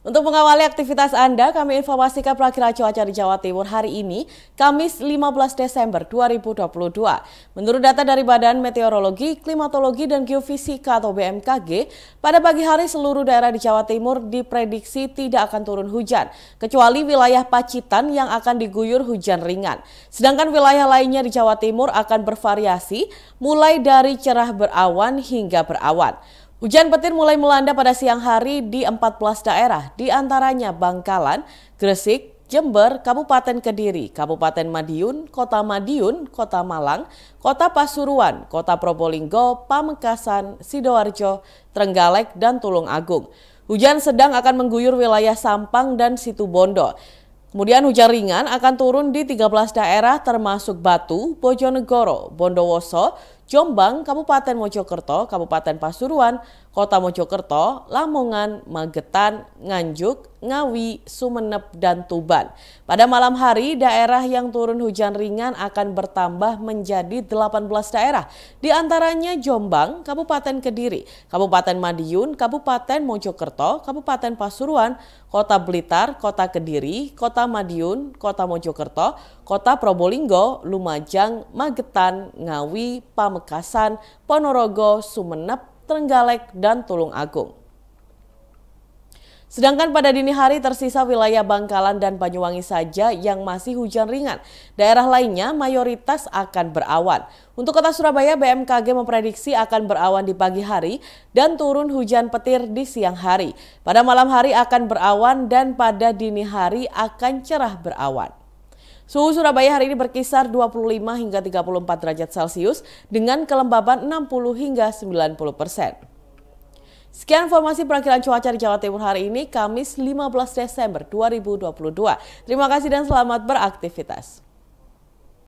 Untuk mengawali aktivitas Anda, kami informasikan perakhiran cuaca di Jawa Timur hari ini, Kamis 15 Desember 2022. Menurut data dari Badan Meteorologi, Klimatologi, dan Geofisika atau BMKG, pada pagi hari seluruh daerah di Jawa Timur diprediksi tidak akan turun hujan, kecuali wilayah Pacitan yang akan diguyur hujan ringan. Sedangkan wilayah lainnya di Jawa Timur akan bervariasi, mulai dari cerah berawan hingga berawan. Hujan petir mulai melanda pada siang hari di 14 daerah, di antaranya Bangkalan, Gresik, Jember, Kabupaten Kediri, Kabupaten Madiun, Kota Madiun, Kota Malang, Kota Pasuruan, Kota Probolinggo, Pamekasan, Sidoarjo, Trenggalek, dan Tulung Agung. Hujan sedang akan mengguyur wilayah Sampang dan Situbondo. Kemudian hujan ringan akan turun di 13 daerah termasuk Batu, Bojonegoro, Bondowoso, Jombang, Kabupaten Mojokerto, Kabupaten Pasuruan, Kota Mojokerto, Lamongan, Magetan, Nganjuk, Ngawi, Sumeneb, dan Tuban. Pada malam hari, daerah yang turun hujan ringan akan bertambah menjadi 18 daerah, di antaranya Jombang, Kabupaten Kediri, Kabupaten Madiun, Kabupaten Mojokerto, Kabupaten Pasuruan, Kota Blitar, Kota Kediri, Kota Madiun, Kota Mojokerto, Kota Probolinggo, Lumajang, Magetan, Ngawi, Pamekasan, Pamekasan, Ponorogo, Sumeneb, Trenggalek, dan Tulung Agung. Sedangkan pada dini hari tersisa wilayah Bangkalan dan Banyuwangi saja yang masih hujan ringan. Daerah lainnya mayoritas akan berawan. Untuk kota Surabaya, BMKG memprediksi akan berawan di pagi hari dan turun hujan petir di siang hari. Pada malam hari akan berawan dan pada dini hari akan cerah berawan. Suhu Surabaya hari ini berkisar 25 hingga 34 derajat Celcius dengan kelembaban 60 hingga 90 persen. Sekian informasi perakhiran cuaca di Jawa Timur hari ini, Kamis 15 Desember 2022. Terima kasih dan selamat beraktivitas.